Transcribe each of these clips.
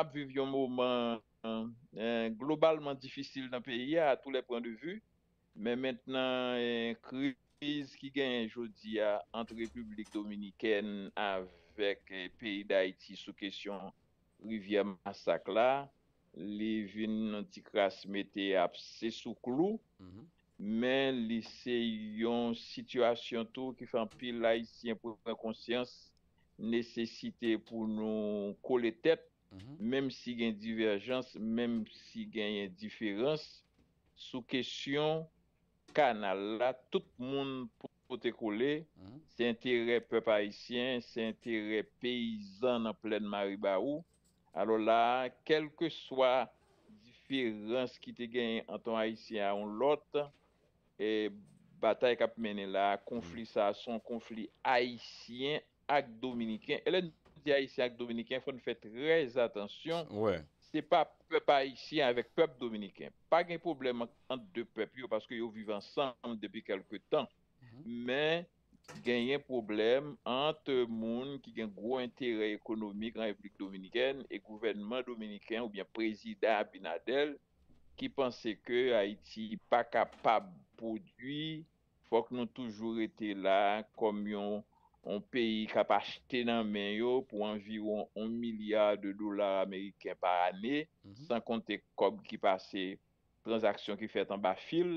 ap viv yon mouman eh, globalman difisil nan peyi a tou le pran de vu, men mentenan kriz eh, ki gen jodi a antre publik dominiken avek eh, peyi da iti sou kesyon rivya masak la, li vin nanti kras mette ap se sou klou, men mhm. li se yon situasyon tou ki fan pil la iti yon prouf ren konsyans nesesite pou nou kole tet, Mèm si gen diverjans, mèm si gen yon diferans, sou kesyon kanal la, tout moun pou te kole, mhm. se interè pep Haitien, se interè peyizan an ple de Maribou, alò la, kelke swa diferans ki te gen an ton Haitien an lot, e batay kap mènen la, konflik mhm. sa, son konflik Haitien ak Dominikien, elè nou. dis Haïtien avec Dominicain, il faut faire très attention. Ouais. Ce pas peuple haïtien avec peuple dominicain. Pas de problème entre deux peuples parce qu'ils vivent ensemble depuis quelque temps. Mhm. Mais il y a un problème entre monde monde qui a un gros intérêt économique en République dominicaine et le gouvernement dominicain ou bien le président Abinadel qui pensait que Haïti n'est pas capable de produire. Il faut que nous toujours été là comme nous. On peyi kap achete nan men yo pou anviron 1 milyar de dolar Ameriken mhm. pa ane, san konte kob ki pase transaksyon ki fet an ba fil,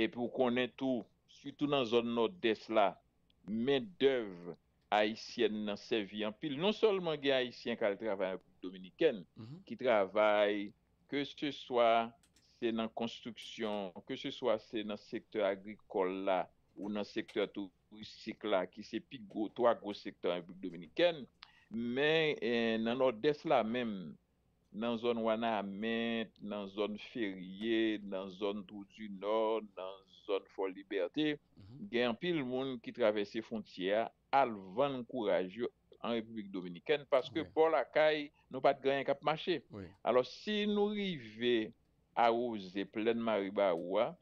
e pou konen tou, sutou nan zon nou des la, men dev Haitien nan sevi an pil. Non solman gen Haitien kal travay Dominiken, ki travay, ke se swa se nan konstruksyon, ke se swa se nan sektor agrikola ou nan sektor tou, pristik la ki se pi go, toa go sektan Republik Dominikèn, men eh, nan o des la men, nan zon wana amè, nan zon ferye, nan zon toutu nor, nan zon fol liberté, mhm. gen pil moun ki travesse fontyè alvan kourajyo an Republik Dominikèn, paske pou la kay, nou pat gen kap mache. Alors si nou rive a ou ze plen maribawwa,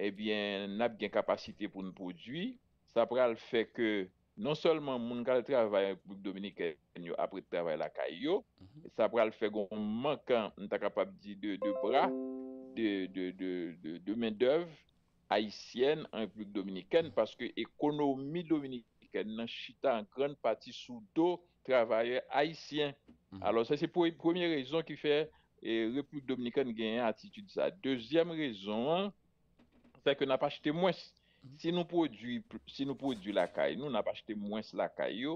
ebyen eh nap gen kapasite pou nou podwi, sa pral fe ke non solman moun kal travayen pouk dominiken yo apre travayen la ka yo, mhm. sa pral fe kon mankan, nou ta kapap di de bra, de men dev, Haitien, an pouk dominiken, paske ekonomi dominiken nan chita an kran pati sou do travayen Haitien. Mhm. Alors sa se pou yon premier rezon ki fe repouk dominiken genye atitude sa. Dezyem rezon, sa ke nan pa chite mwensi, Si nous produisons, si la caille, nous n'avons pas acheté moins la caille.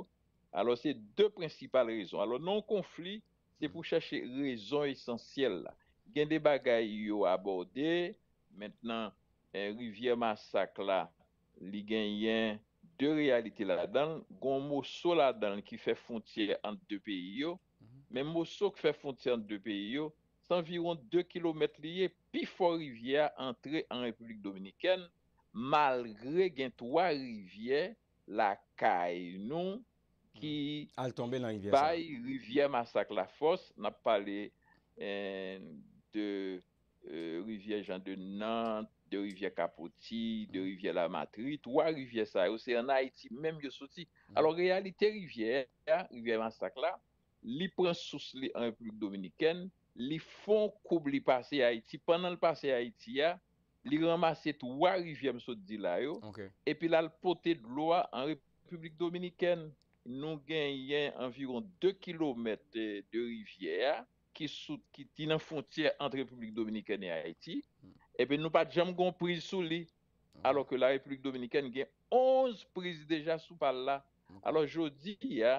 Alors, c'est deux principales raisons. Alors, non-conflit, c'est pour chercher raison essentielle. essentielles. Il y a des bagailles aborder. Maintenant, Rivière Massacre, il y a deux réalités là-dedans. Il y a un là-dedans qui fait frontière entre deux pays. Mhm. Mais Mosso qui fait frontière entre deux pays, c'est environ 2 km liés, puis Fort-Rivière entrée en République dominicaine. malgre gen twa rivye la kay nou ki hmm. bay rivye masak la fos, nan pale eh, de euh, rivye jan de Nant, de rivye Kapoti, de hmm. rivye la Matri, twa rivye sa yo, se an Aiti menm yo soti. Hmm. Alon realite rivye, rivye masak la, li pransos li an Republik Dominikene, li fon koub li pase Aiti, panan li pase Aiti ya, li ramaset wwa rivye msot di la yo, epi la l pote dloa an Republik Dominiken, nou gen yen environ 2 km de rivye, ki tina fontye ant Republik Dominiken e Haiti, epi nou pat jam gon priz sou li, alo ke la Republik Dominiken gen 11 priz deja sou pal la. Alo jodi ya,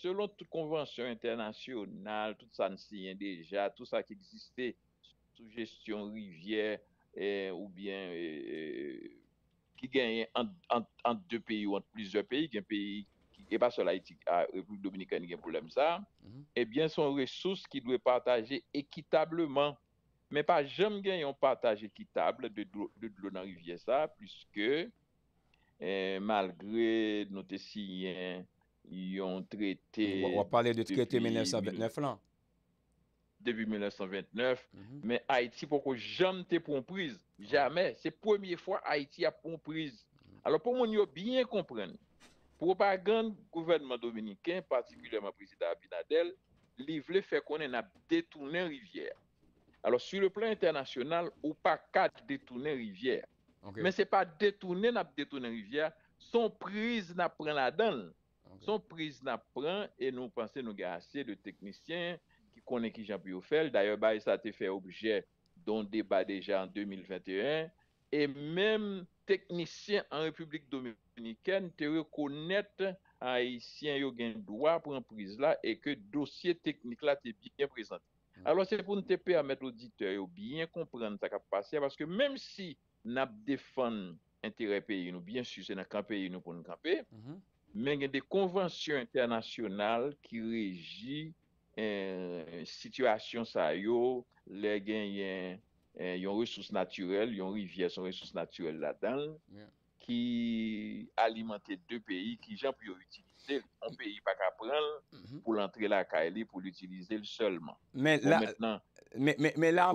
selon konwansyon internasyonal, tout sa nsi yen deja, tout sa ki disiste, sou gestyon rivye, E, ou bien e, e, ki genye an de peyi ou an de plizye peyi, gen peyi ki genye pa sa la etik, a Republika Dominika genye poulem sa, e bien son resous ki dwe pataje ekitableman, men pa jom genyon pataje ekitable de dou nan rivye sa, pwiske malgre note si yon trete... Wap pale de trete menen sa betne flan. début 1929, mhm. mais Haïti, pourquoi jamais t'es comprise prise? Jamais. C'est la première fois Haïti a comprise. prise. Mhm. Alors, pour moi, bien comprendre, grand gouvernement dominicain, particulièrement président Abinadel, voulait fait qu'on a détourné rivière. Alors, sur le plan international, ou pas quatre la rivière. Mais ce n'est pas détourner, n'a détourné rivière, son prise n'a pris la donne. Son prise n'a pris, et nous pensons nous avons assez de techniciens, konen ki Jean-Pierre Oufel, d'ayor ba y sa te fe obje don deba deja an 2021, e menm teknisyen an Republik Dominikèn te rekonet a y siyen yo gen doa pranpriz la, e ke dosye teknik la te bien prezent. Ah. Alo se pou nou te pe amet l'auditeur yo bien kompren nan ta kap pase, baske menm si nap defan entere pe yon nou, byensu se nan kape yon nou pou nou kape, men mm-hmm. gen de konvansyon internasyonal ki reji Eh, Sityasyon sa yo Le gen eh, yon Yon resous naturel Yon rivye son resous naturel la dan Ki alimante De peyi ki jan pou yo utilize l On peyi pa kaprel pou l'antre la kaile pou l'utilize l'cholman. Mè l'a... Mè l'a... Mè l'a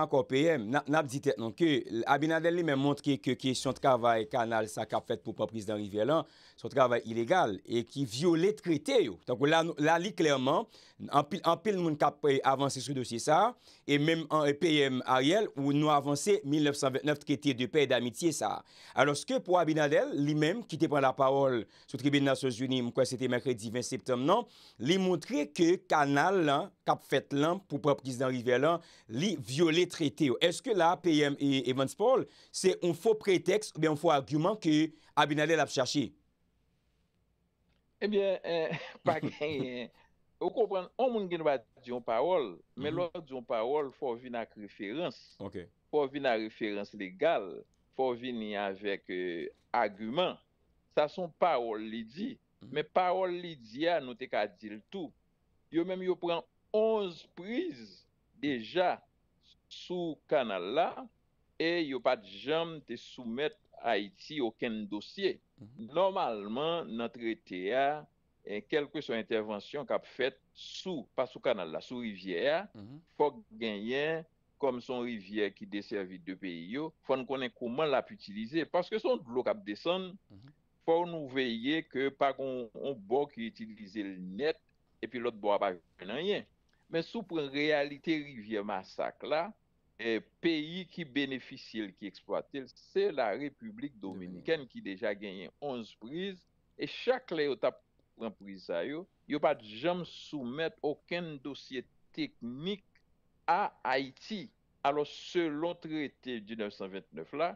anko P.M. N'ap dite. Nonke, Abinadel li mè montre ki son travay kanal sa kap fet pou papriz dan rivye lan, son travay ilegal, e ki viole trite yo. Tonkou la li klerman, anpil moun kap pre avanse sou dosye sa, e mèm an P.M. Ariel, ou nou avanse 1929 trite de pey d'amitye sa. Anoske pou Abinadel, li mèm, ki te pren la parol sou tribune Nasyon Jouni mwen kwa se te mèkredi 20 septem nan, li mwontre ke kanal lan, kap fèt lan, pou pwap gizdan rive lan, li viole trete yo. Eske la, PM Evans Paul, se eh euh, on fò preteks, ou ben fò argument ke Abinadel ap chache? E bie, pak, ou kompren, an moun gen wad diyon parol, men mhm. lor diyon parol, fò vini ak referans, fò vini ak referans legal, fò vini avèk euh, argument, sa son parol li di, Mè parol li diya nou te ka di l'tou. Yo mèm yo pran 11 priz deja sou kanal la e yo pat jam te soumet a iti oken dosye. Mhm. Normalman, nan tretea en kelpe son intervensyon kap fet sou, pa sou kanal la, sou rivye a, mhm. fok genyen kom son rivye ki deservi de pe yo, fon konen kouman la p'utilize. Paske son lou kap desen, mhm. pou nou veye ke pa kon bo ki itilize l net, epi lot bo apaj nan yen. Men sou pran realite rivye masak la, e peyi ki benefisye l ki eksploate, se la Republik Dominikèn ki deja genyen 11 priz, e chak le yo tap pran priz a yo, yo pat jem soumet oken dosye teknik a Haiti, alo se lon traite 1929 la,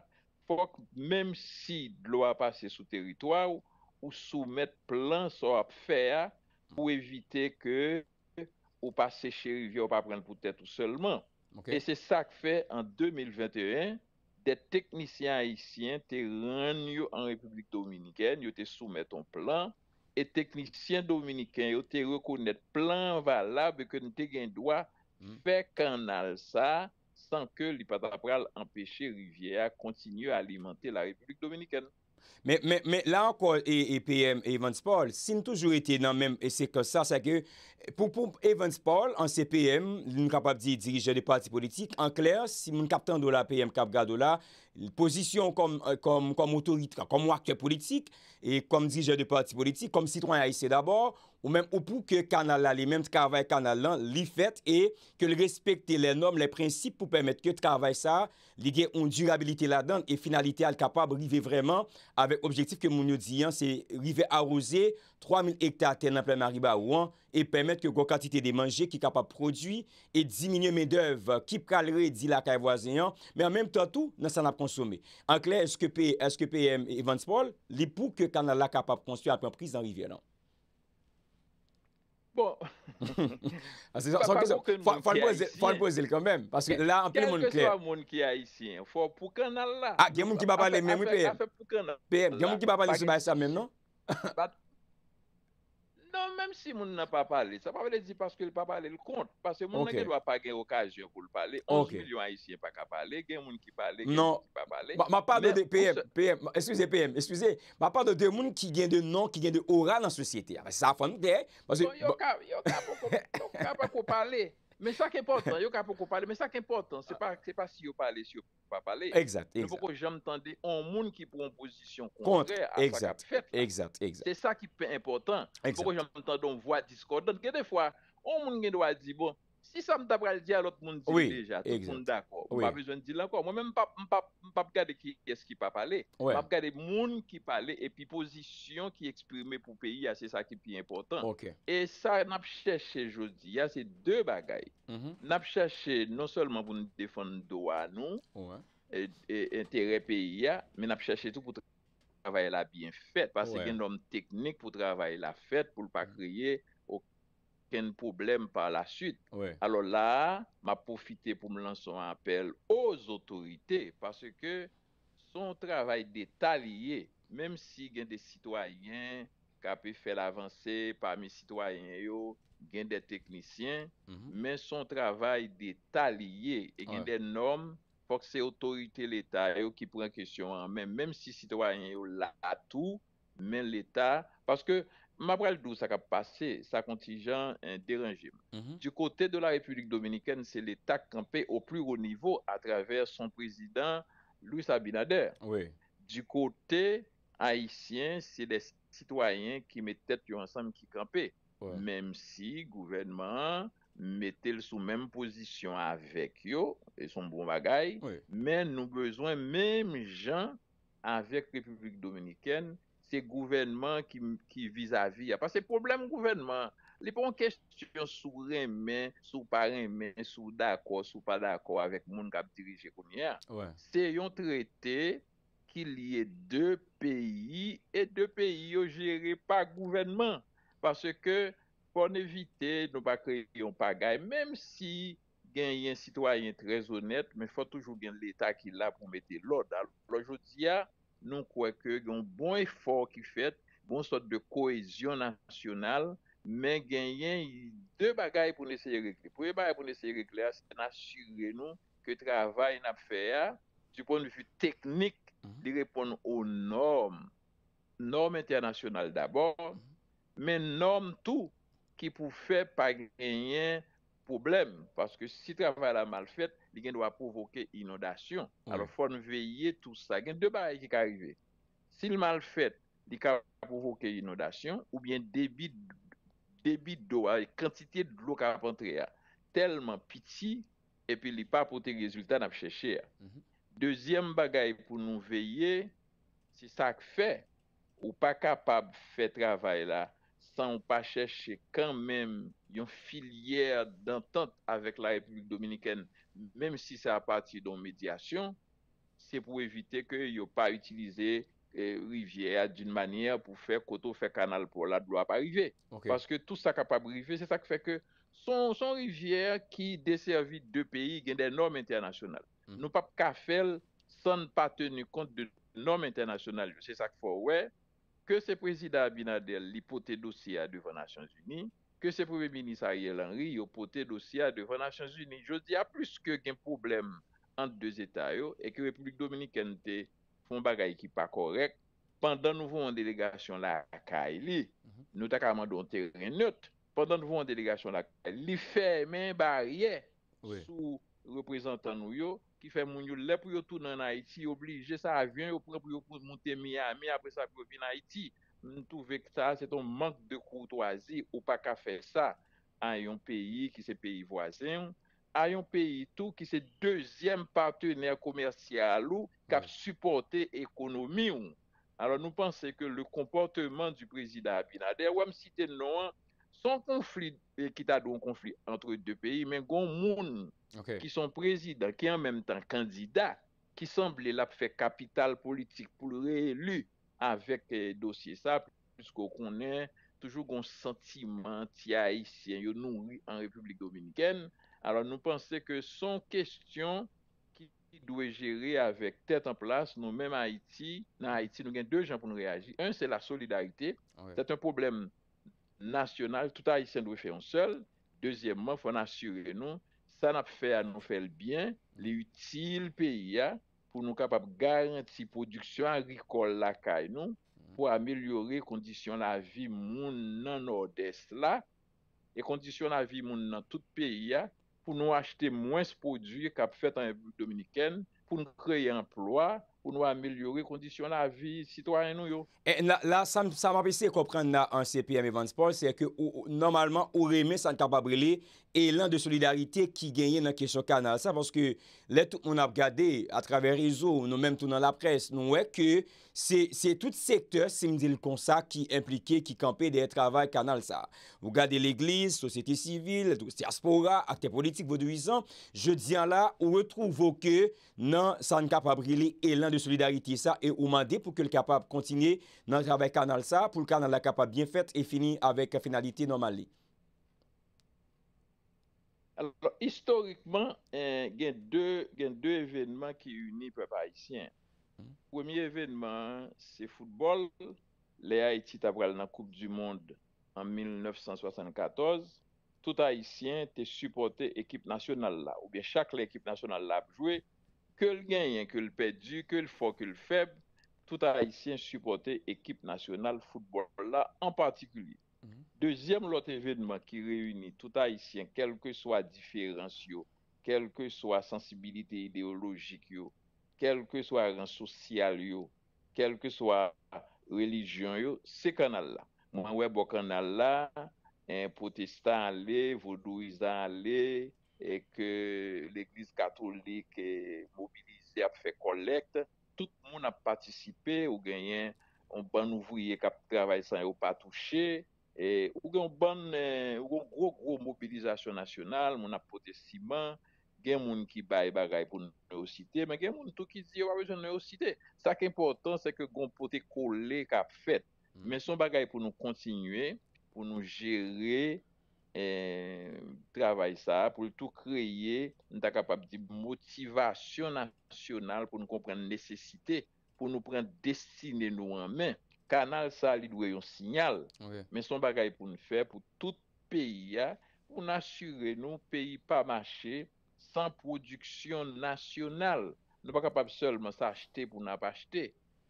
Fok mèm si lwa pase sou teritwa ou soumet plan sou ap fè a pou evite ke ou pase chè rivi ou pa pren poutè tout selman. E se sak fè an 2021, de teknisyen haisyen te ran yo an Republik Dominikèn yo te soumet ton plan. E teknisyen Dominikèn yo te rekounet plan valab ke nou te gen dwa fè kanal sa... san ke li patapral empeshe Riviera kontinye alimante la Republik Dominikene. Me la anko, e PM, e Evans Paul, sin toujou ete nan menm, e se ke sa, sa ke, pou Evans Paul, an se PM, loun kapap di dirije de parti politik, an kler, si moun kapten do la PM kapga do la, posisyon kom wakke euh, politik, e kom dirije de parti politik, kom sitwany aise dabor, Ou mèm ou pou ke kanal la, lè mèm tkavay kanal lan, lè fèt, e ke lè respekte lè norm, lè prinsip pou pèmèt ke tkavay sa, lè gen yon durabilite la dan, e finalite al kapab rive vreman, avèk objektif ke moun yo diyan, se rive arroze, 3000 hektar ten apèm ariba ou an, e pèmèt ke gwo kantite de manje ki kapab prodwi, e di minye mèdèv ki pralre di lakay vwazenyan, mè an mèm tatou, nan san ap konsome. An klè, eskepe, eskepe, evanspol, lè pou ke kanal la kapab konsome apèm pris nan rive lan Bon Fon pozil kon men Kèlke so a moun ki ah, a isi Fon poukè nan la Gèm moun ki ba pale mè mou pè Gèm moun ki ba pale sou ba esè mè mè non Non, Mèm si moun nan pa pale, sa pa wè lè di paske lè pa pale lè kont. Pase moun nan gè dwa pa gen okajyon pou l'pale. 11 milyon an isye pa ka pale, gen moun ki pale, gen moun ki pa pale. Mèm pa de PM, excusez PM, excusez. Mèm pa de de moun ki gen de nan, ki gen de oran nan sosyete. Sa fonde. Yo ka pa pou pale. Men sa ki important, yo ka poko pale, men sa ki important, se pa si yo pale, si yo pa pale, nou poko jan me tende, an moun ki pou an posisyon kontre a sa ka fet, se sa ki pe important, nou poko jan me tende, an moun ki pou an posisyon kontre a sa ka fet, Si sa m dabral di alot, moun di l deja. Moun d'akor. M wap bezwen di l akor. M wap gade kese ki pa pale. M wap gade moun ki pale. E pi pozisyon ki eksprime pou peyi ya. Se sa ki pi important. E sa nap chache jodi ya. Se de bagay. Mhm. Nap chache non solman pou nou defon doa nou. Interè e, e, peyi ya. Men nap chache tou pou travaye la bien fet. Pas se gen nom teknik pou travaye la fet. Pou l pa mm. kriye. ken poublem pa la süt. Alors la, ma poufite pou m lan son apel os otorite parce ke son travay deta liye, mem si gen de sitwayen ka pe fel avanse par mi sitwayen yo, gen de teknisyen men son travay deta liye, gen de nom fokse otorite l'Etat yo ki pran kesyon an, men si sitwayen yo la atou, men l'Etat parce que Mabral d'où ça a passé, ça contingent dérangé. Mhm. Du côté de la République dominicaine, c'est l'État campé au plus haut niveau à travers son président Louis Abinader. Du côté haïtien, c'est les citoyens qui mettaient ensemble qui campaient. Même si le gouvernement mettait le sous même position avec eux, et son bon bagaille, mais nous besoin même gens avec République dominicaine se gouvenman ki vizavi a. Pas se problem gouvenman, li pou an kèstyon sou ren men, sou pa ren men, sou d'akor, sou pa d'akor avèk moun kap diri jekouni a. Se yon tretè ki liye dè pèyi e dè pèyi yo jere pa gouvenman. Pas se ke pou an evite nou pa kre yon pa gaye. Mèm si gen yon sitwayen trèz honèt, mè fò toujou gen l'état ki la pou mette lò dal lojotia, Nou kwe ke yon bon efor ki fet, bon sot de koizyon nasyonal, men genyen yon de mhm. bagay mhm. pou neseye rekla. Pou e bagay pou neseye rekla, se nasyre nou ke travay nan fè ya, jupon vifu teknik, li repon ou norm. Norm internasyonal dabor, men norm tou ki pou fè pa genyen Poblèm, paske si travay la mal fèt, li gen dwa provoke inodasyon. Alors, fon veye tout sa. Gen, deba y ki karive. Si l mal fèt, li ka provoke inodasyon, ou bien debi d'o, ay kantite d'o lo ka apantre ya. Telman piti, epi li pa apote rezultan ap chèche ya. Mhm. Dezyem bagay pou nou veye, si sak fè, ou pa kapab fè travay la, san ou pa chèche kèmèm yon filière d'entente avèk la Republik Dominikèn, mèm si sa pati don medyasyon, se pou evite ke yo pa itilize euh, rivière d'youn manère pou fè koto fè kanal pou la dlo ap arrivè. Paske tout sa kapab rivière, se sa k fè kè son rivière ki desservi dè pèyi gen dè norme internasyonal. Mm. Nou pap kafèl san pa tenu kont dè norme internasyonal, se sa k fò wè, ke se prezida Abinadel li pote dosya devan Nasyans Uni, ke se prebini Sariel Anri yo pote dosya devan Nasyans Uni, yo di a plus ke gen problem ant de zeta yo, e ki Republik Dominikente fon bagay ki pa korek, pandan nouvo an delegasyon la ka e li, nou tak a mando an terren not, pandan nouvo an delegasyon la ka e li, li fe men barye sou reprezentan nou yo, ki fè moun yon lè pou yon tou nan Haïti, oblige sa avyon, yon pou yon pou moun te miyami, apre sa pou yon bin Haïti, moun tou vek ta, se ton mank de koutouazi, ou pa ka fè sa, ayon peyi ki se peyi voisin, ayon peyi tou ki se deuxième partener komersyalou, kap supporte ekonomi ou. Alors nou pense ke le komportement du prezidat Binader, wè m siten nou an, Son konflit, ki ta dou konflit entre deux pays, men goun moun ki son prezident, ki en menm tan kandida, ki sanble la pou fè kapital politik pou re-élu avèk dosye sa, pwis kou konè, toujou goun sentiment yaïsien, yon nou ou li an Republik Dominikèn, alò nou panse ke son kèstyon ki dwe jere avèk tèt an plas, nou mèm haïti, nan haïti nou gen deux jan pou nou re-agit. Un, se la solidarité, se te probleme, nasyonal, touta yi sèndwe fè yon sèl. Dezyèmman, fò nan asyre nou, sa nan fè a nou fè l'byen, li yotil peyi ya, pou nou kapap garanti produksyon a rikol lakay nou, pou amelyore kondisyon la vi moun nan Nord-Est la, e kondisyon la vi moun nan tout peyi ya, pou nou achete mwen s'poduye kap fè tan yon Dominiken, pou nou kreye emploi pou nou amelyore kondisyon la vi, sitwaryen nou yo. E la, la, sa m apese komprende na an CPM Event Sports, se ke ou normalman ou reme san tababrile elan de solidarite ki genye nan kesho kanal sa. Paske let ou nan ap gade a traver rezo, nou menm tou nan la pres, nou wek ke se tout sektor, se mdil konsa ki implike, ki kampe de traval kanal sa. Ou gade l'eglise, sosete sivil, ou diaspora, akte politik vodouizan, je diyan la ou retrou voke nan san kapabri li elan de solidarite sa e ou mande pou ke l kapab kontine nan traval kanal sa pou l kanal la kapab bien fete e fini avek a finalite normali. Alors, historiquement, gen deux événements qui unit peupe haïtien. Hmm. Premier événement, c'est football. Le Haiti tabral nan Coupe du Monde en 1974. Tout haïtien te supporté équipe nationale la. Ou bien, chak l'équipe nationale la joué. Ke l'gèyen, ke l'pèdi, ke l'fok, ke l'fèb. Tout haïtien supporté équipe nationale football la en particulier. Dezyem lot evedman ki reyuni tout aisyen Kelke swa diferans yo Kelke swa sensibilite ideologik yo Kelke swa ren sosyal yo Kelke swa relijyon yo Se kanal la Mwen wè bo kanal la En potestan ale, vodouizan ale E ke l'eklis katolik mobilize ap fe kolek Tout moun ap patisipe ou genyen On ban nouvou ye kap travay san yo patouche E, ou gen bon, ou gen gro-gro mobilizasyon nasyonal, moun apote siman, gen moun ki baye bagay pou nou neosite, men gen moun tout ki ziwa wè joun neosite. Sa ke importan, se ke goun pote kole ka fet. Hmm. Men son bagay pou nou kontinue, pou nou jere, e, travay sa, pou loutou kreye, nou ta kapab di motivasyon nasyonal pou nou kompren nesesite, pou nou pren desine nou anmen. kanal sa li dwe yon sinyal, men son bagay pou nou fè, pou tout peyi ya, pou nou asyre nou peyi pa mache, san prodüksyon nasyonal. Nou pa kapap solman sa achete pou nou ap achete,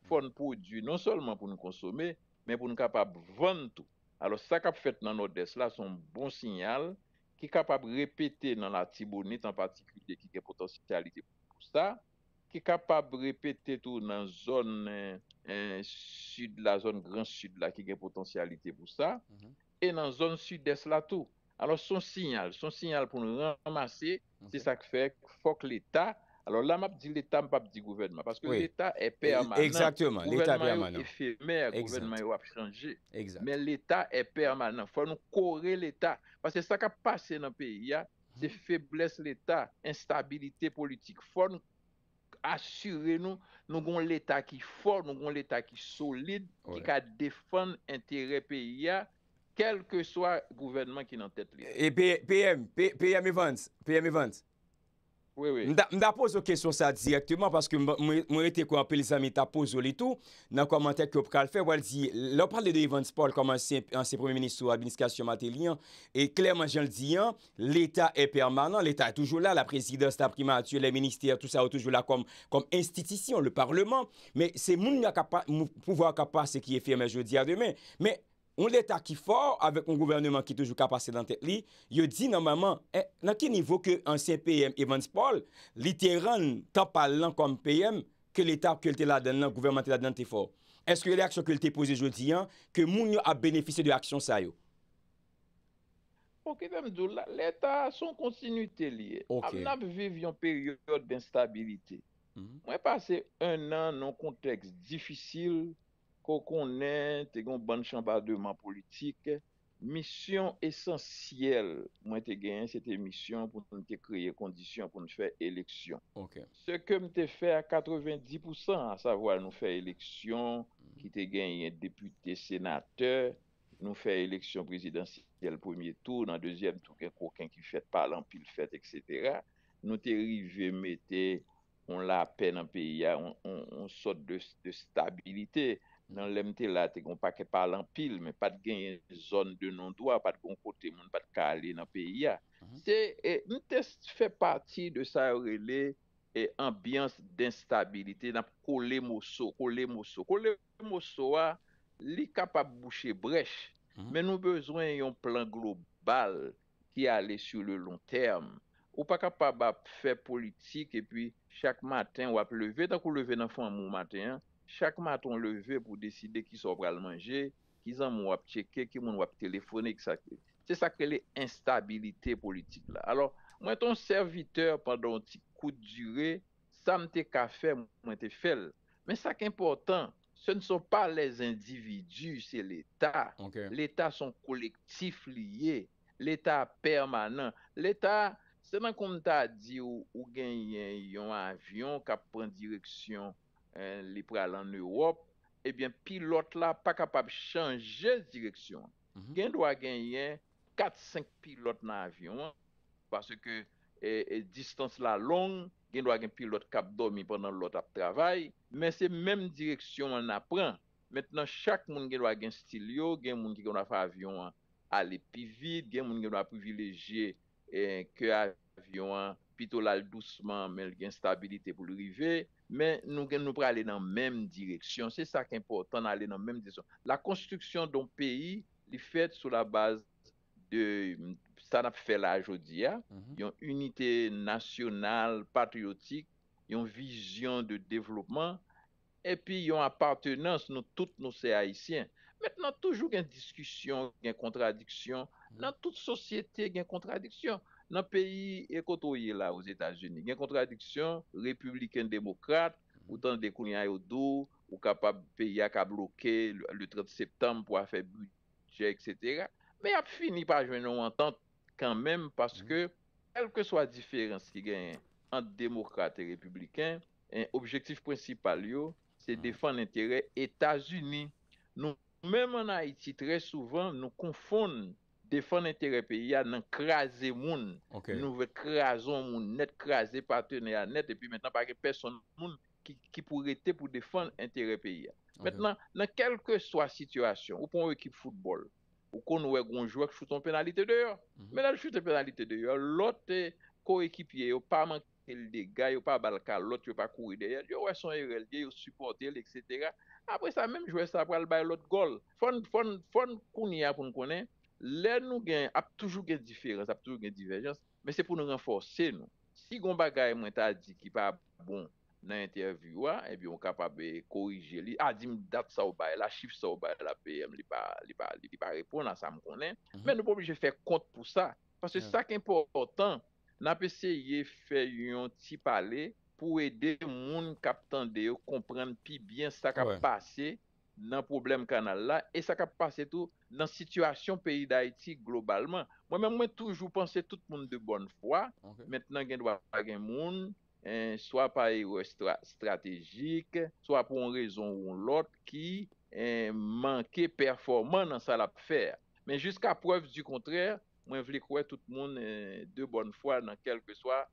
fon prodü, non solman pou nou konsome, men pou nou kapap vantou. Alo sa kap fèt nan odè, s'la son bon sinyal, ki kapap repète nan la tibounit, an patiklite ki ke potensyalite pou sa, pou nou ap achete, ki kapab repete tou nan zon eh, eh, sud, la zon gran sud la, ki gen potensyalite pou sa, mhm. e nan zon sud des la tou. Alors, son sinyal, son sinyal pou nou ramase, se sak fek, fok l'Etat. Alors, la map di l'Etat, mpap di gouvernement, parce que l'Etat e permanent. Gouvernement yo e fêmer, gouvernement yo ap chanje. Mais l'Etat e permanent. Fò nou kore l'Etat. Parce se sak a pase nan peyi mhm. ya, de feblesse l'Etat, instabilite politik, fò nou asyre nou, nou gon l'Etat ki for, nou gon l'Etat ki solid ki ka defan entere peya, kelke swa gouvernman ki nan tet li. E PM, PM Evans, PM Evans Mda pozo kesyon sa direktman, paske mwen ete kwa apel zanmita pozo li tou, nan komante kyo pral fe, wale di, lop pral li de Ivan Spol komansi an se premier ministro Abiniska Shumate li an, e klerman jen li di an, l'Etat e permanent, l'Etat e toujou la, la presidens, la primature, le ministere, tout sa ou toujou la kom institisyon, le parlement, me se moun pouvo akapas se ki e firme jodi a demen, me... ou l'Etat ki fòr, avèk ou gouvernement ki toujou kapasè lan tèk li, yo di nan maman, nan ki nivou ke anse P.M. Evans Paul, li tè ran tapal lan kom P.M. ke l'Etat kèl tè la dan lan, gouvernement tè la dan tè fòr. Eske reaksyon kèl tè pouze jodi an, ke moun yo ap benefise de aksyon sa yo? Ok, damdou, l'Etat son kontinu tè li. Am nan vèv yon periode d'instabilite. Mwen mhm. pase un nan nan konteks difisil, Kou konen, te gwen ban chanba deman politik, misyon esensyel mwen te genyen, se te misyon pou nou te kreye kondisyon pou nou fey eleksyon. Ok. Se ke mte fey a 90%, a savwa nou fey eleksyon, ki te genyen depute senate, nou fey eleksyon prezidansyel pwemye tou, nan dezyen, tou ke kouken ki fet palan, pil fet, etc. Nou te rive mette, on la pen an peya, on sot de stabilite. Ok. nan lemte la te goun pa ke pal an pil, men pat gen yon zon de non dwa, pat goun kote moun pat ka ale nan pe ya. Mhm. Se, e, nou te fè pati de sa rele e ambyans d'instabilite nan koule moso, koule moso. Koule moso a li kapab bouchè brech, mhm. men nou bezwen yon plan global ki ale sou le long term. Ou pa kapab ap fè politik e pi chak maten wap leve, tan koule ve nan fwa moun maten an, chak maton leve pou deside ki sor pral manje, ki zan moun wap cheke, ki moun wap telefonik. Se sakre le instabilite politik la. Alors, mwen ton serviteur padon ti koute dure, sa mte ka fe mwen te fel. Men sak important, se nso pa les individu, se l'Etat. L'Etat son kolektif liye. L'Etat permanent. L'Etat, se nan kon ta di ou genyen yon avyon ka pren direksyon, Li pral an Europe Ebyen eh pilot la pa kapab chanje direksyon mhm. Gen do a gen yen 4-5 pilot nan avyon Parce ke eh, eh, distance la long Gen do a gen pilot kap domi Pendan lot ap travay Men se menm direksyon an apren Metnen chak moun gen do a gen stil yo Gen moun gen do a fa avyon Ale pi vid Gen moun gen do a privileje Ke avyon pito lal douceman Men gen stabilite pou li rivey Men nou gen nou pre ale nan menm direksyon. Se sa ken po otan ale nan menm direksyon. La konstruksyon don peyi li fet sou la baz de Sanap Fela Jodia. Yon unité nasyonal, patriotik, yon vizyon de devlopman. E pi yon apartenans nou tout nou se haisyen. Met nan toujou gen diskusyon, gen kontradiksyon. Nan mm-hmm. tout sosyete gen kontradiksyon. nan peyi ekotoye la ouz Etats-Unis. Gen kontradiksyon, republiken-demokrate, ou tan dekouni a yo do, ou kapab peyi a ka bloke, le 30 septem pou a fe budget, etc. Men ap fini pa jwen nou an tant, kan men, paske, elke swa diferans ki gen ant-demokrate-republiken, en objektif prinsipal yo, se hmm. defan entere Etats-Unis. Nou, men men en Haiti, tre souvan nou konfonen Defende interepeya nan krasen moun. Nou ve krasen moun net, krasen patene ya net. Depi mwen nan pake person moun ki pou rete pou defende interepeya. Mwen nan kelke swa situasyon, ou pou nou ekip foutbol, ou kon nou e gonjou ek chouton penalite deyo. Men mhm. nan chouton penalite deyo, lote ko ekipye yo pa mankel dega, yo pa balkan, lote yo pa kouri deyo, yo wè son RLD, yo supporte el, etc. Apre sa mèm jwè sa pral baye lote gol. Fon koun ya pou nou konen, Lè nou gen ap toujou gen diferans, ap toujou gen diverjans, men se pou nou renforse nou. Si goun bagay mwen ta di ki pa bon nan interviywa, eh e bi yon kapabe korije li. Adim dat sa ou baye la, ship sa ou baye la, pe yon li pa repon nan sa moun konen. Mhm. Men nou pou mi je fe kont pou sa. Pase sa kempo otan, nan pe se ye fe yon tipale pou ede moun kap tande yo komprende pi bien sa ka pase nan problem kanal la, e sa kap pase tou nan situasyon peyi da iti globalman. Mwen mwen toujou pense tout moun de bon fwa, mentenan gen dwa fwa gen moun, so ap a e o estrategik, so ap ou an rezon ou an lot, ki eh, manke performan nan sa lap fer. Men jiska preuf du kontrèr, mwen vle kowe tout moun eh, de bon fwa nan kelke soa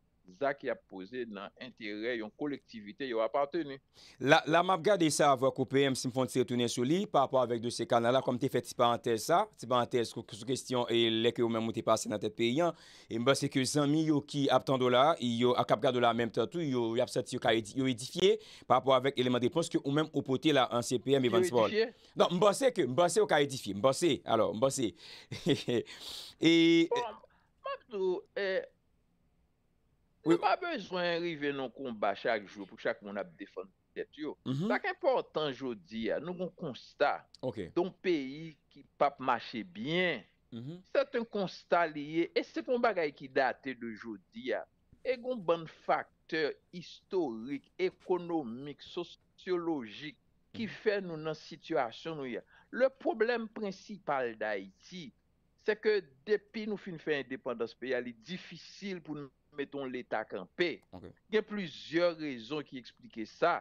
za ki ap pose nan entere, yon kolektivite, yon apate, nou. La map gade sa avwa kou P.M. si mfon ti retene sou li, pa apwa avèk de se kanala, kom te fet ti parantez sa, ti parantez kou kou su kwestyon e leke ou mèm ou te pase nan tet pe yon, e mba se ke zanmi yo ki ap tan do la, yo ak ap gade do la mèm ta tou, yo ap sa ti non, yo ka edifiye, pa apwa avèk eleman de pons ki ou mèm ou pote la anse P.M. Yo edifiye? Non, mba se ke, mba se yo ka edifiye, mba se, alò, mba se. E... Bon, Nou pa bezwen rive nou komba chak jou, pou chak moun ap defan. Sa kempo otan jodi, nou kon konsta, don peyi ki pap mache bien, mhm. saten konsta liye, e se kon bagay ki date do jodi, ah. e kon ban faktor istorik, ekonomik, sosiologik, ki mhm. fe nou nan situasyon nou ya. Ah. Le probleme prensipal da iti, se ke depi nou fin fe independans peyi, al li difisil pou nou. Meton l'Etat kanpe, gen plizye rizon ki eksplike sa.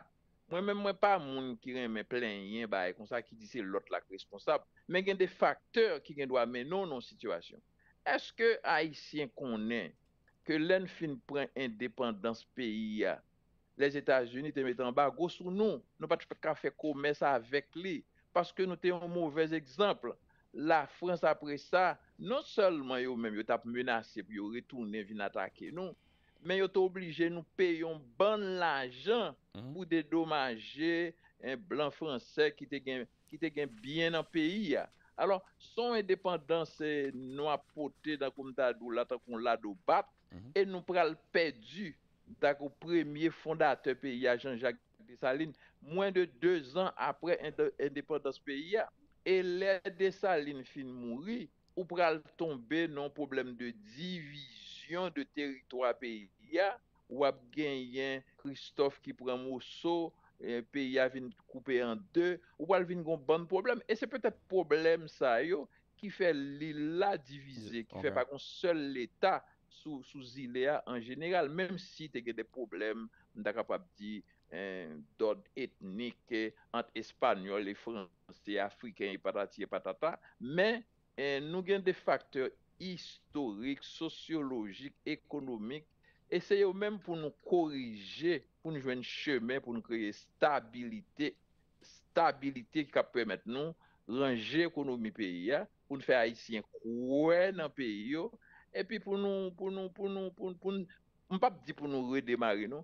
Mwen mwen pa moun ki gen men plen yen, ba e konsa ki di se lot lak responsab. Men gen de fakteur ki gen do a menon non, non situasyon. Eske Haitien konen ke lèn fin pren indépendans peyi ya? Les Etats-Unis te metan, ba gosou nou, nou pati pa ka fe koumè sa avek li. Paske nou te yon mouvez ekzampel. la Frans apre sa, non selman yo men yo tap menase yo retounen vin atake nou, men yo tou oblije nou peyon ban l'ajan mhm. pou dedomaje en blan Fransè ki te gen bien nan peyi ya. Alors, son indépendance nou apote dan koum ta dou la ta koum la dou bat mhm. e nou pral pedi dan kou premier fondateur peyi a Jean-Jacques Dessalines mwen de 2 an apre indépendance peyi ya. E lè de sa lin fin mouri, ou pral tombe nan problem de divizyon de teritorya pe ya, wap gen yen Christophe ki pran mousso, e, pe ya vin koupe an de, ou pral vin gon ban problem, e se petè problem sa yo, ki fe li la divize, ki fe pa kon sel l'Etat sou zilea an jeneral, mèm si te gè de problem, mdaka pap di... don etnik, ant espanyol, le fransi, afrikan, e patati, e patata, men nou gen de faktor istorik, sosyologik, ekonomik, eseyo men pou nou korije, pou nou jwen cheme, pou nou kreye stabilite, stabilite ki ka premet nou, lanje konou mi peyi ya, pou nou fey haisyen kwen nan peyi yo, epi pou nou, pou nou, pou nou, pou nou, pou nou, mpa pdi pou nou redemare nou,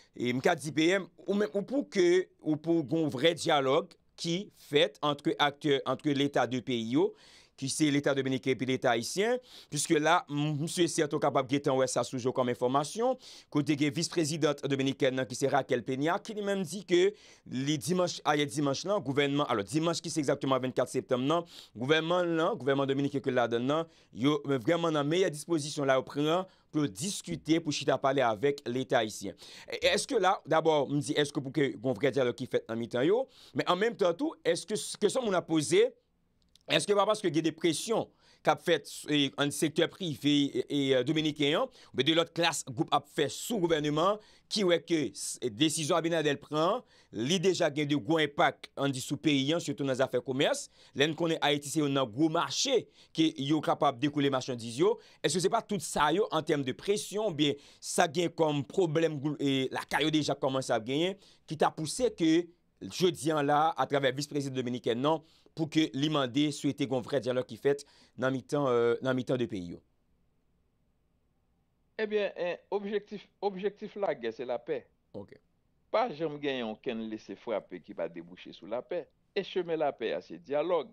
Mkadi P.M. ou pou ke ou pou gon vre dialog ki fet antre l'Etat de P.I.O., ki se l'Etat Dominikè pi l'Etat Haitien, puisque la, mswe se ato kapab getan wè sa soujou kon mè formasyon, kote gen vice-prezidant Dominikè nan ki se Raquel Peña, ki li mè mdi ke li Dimanche, aye Dimanche lan, alors Dimanche ki se exactement 24 septem nan, gouvernement lan, gouvernement Dominikè ke la dan nan, yo euh, vreman nan meyè disposisyon la ou prenan pou diskute pou chita pale avèk l'Etat Haitien. Est-ce que la, d'abord, mdi, est-ce que pou ke bon vredi alò ki fèt nan mi tan yo, mè an mèm tan tou, est-ce que se moun apose, Eske pa paske gen depresyon kap fet e, an sektor privi ve e, e, dominikenyan, be de lot klas goup ap fet sou gouvernement, ki weke desizo abina del pran, li deja gen de goun pak an di sou peyyan, soto nan zafèr koumers, len konen a etise yon nan goun mache, ke yo kap ap dekou le machandiz yo, eske se pa tout sa yo an tem de presyon, be sa gen kom problem la karyo deja koman sa gen, ki ta pouse ke jodian la atrave vice-prezident dominiken nan, pou ke li mande sou ete gwen vre diyalog ki fet nan mitan euh, de peyo. Ebyen, eh eh, objektif la gen se la pe. Ok. Pa jem gen yon ken lese fwe a pe ki pa debouche sou la pe, e cheme la pe a se diyalog.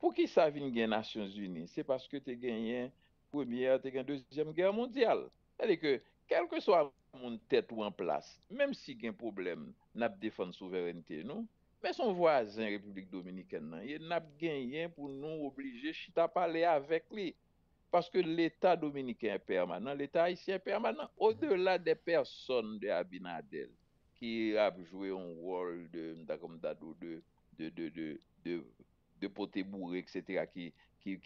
Pou ki sa vin gen Nasyons Uni, se paske te gen yon premier, te gen deuxième guerre mondial. Tade ke, kelke so a moun tet ou an plas, menm si gen problem nap defante souverenite nou, Men son vwazen Republik Dominiken nan, ye nap genyen pou nou oblige chita pale avek li. Paske l'Etat Dominiken permanent, l'Etat Haitien permanent, o delan de person de Abinadel ki ap jwe yon rol de mdakom dadou, de poté bourré, etc. Ki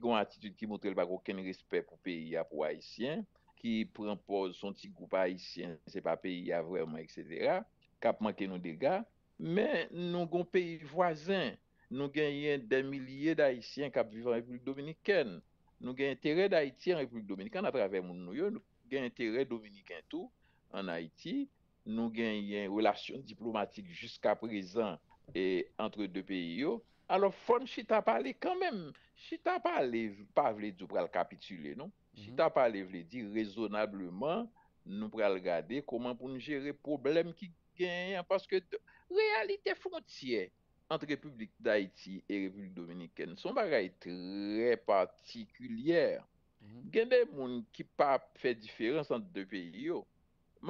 gwen atitude, ki montre l'bakok ken respect pou peyi ap waw Haitien, ki prempose son ti goup Haitien, se pa peyi ap vwèman, etc. Kap manke nou dega, Men, nou gen yon peyi vwazen, nou gen yon den milye d'Haïtien kap vivan Republik Dominikèn. Nou gen yon terè d'Haïti en Republik Dominikèn, apre avè moun nou yo, nou gen yon terè Dominikèn tou en Haïti. Nou gen yon relasyon diplomatik jiska prezant entre de peyi yo. Alors fon, si ta pale, kanmèm, si ta pale, pa vle di ou pral kapitule, non? Si mhm. ta pale, vle di, rezonableman, nou pral gade, koman pou nou jere problem ki gen yon, paske... Realité frontière entre République d'Haïti et République Dominikène son bagaye trè particulière. Mhm. Gen de moun ki pa fè diférense an te devé yo,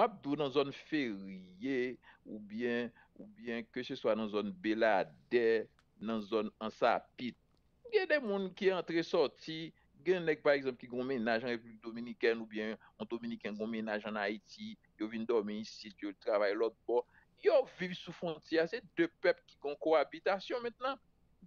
mapdou nan zon ferié ou bien ke se swa nan zon belade, nan zon ansapit. Gen de moun ki entre sorti, gen nek par exemple ki gomenaj an République Dominikène ou bien an Dominikène gomenaj an Haïti, yo vin domenisit, yo travèl lòt bòt, Yo viv sou fontia se, de pep ki kon koabitasyon metnan,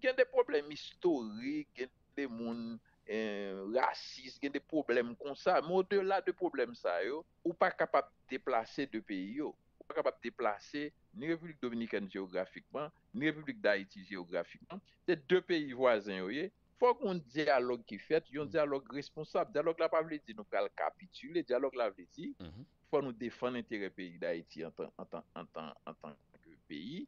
gen de problem historik, gen de moun eh, rasis, gen de problem konsa, mou de la de problem sa yo, ou pa kapap deplase de peyi yo, ou pa kapap deplase ni Republik Dominikane geografikman, ni Republik Daiti geografikman, se de peyi wazen yo ye, fok moun diyalog ki fet, yon diyalog responsab, diyalog la pa vle di nou kal kapitule, diyalog la vle di... Mhm. pou nou defan nè tère peyi d'Aiti an tan peyi,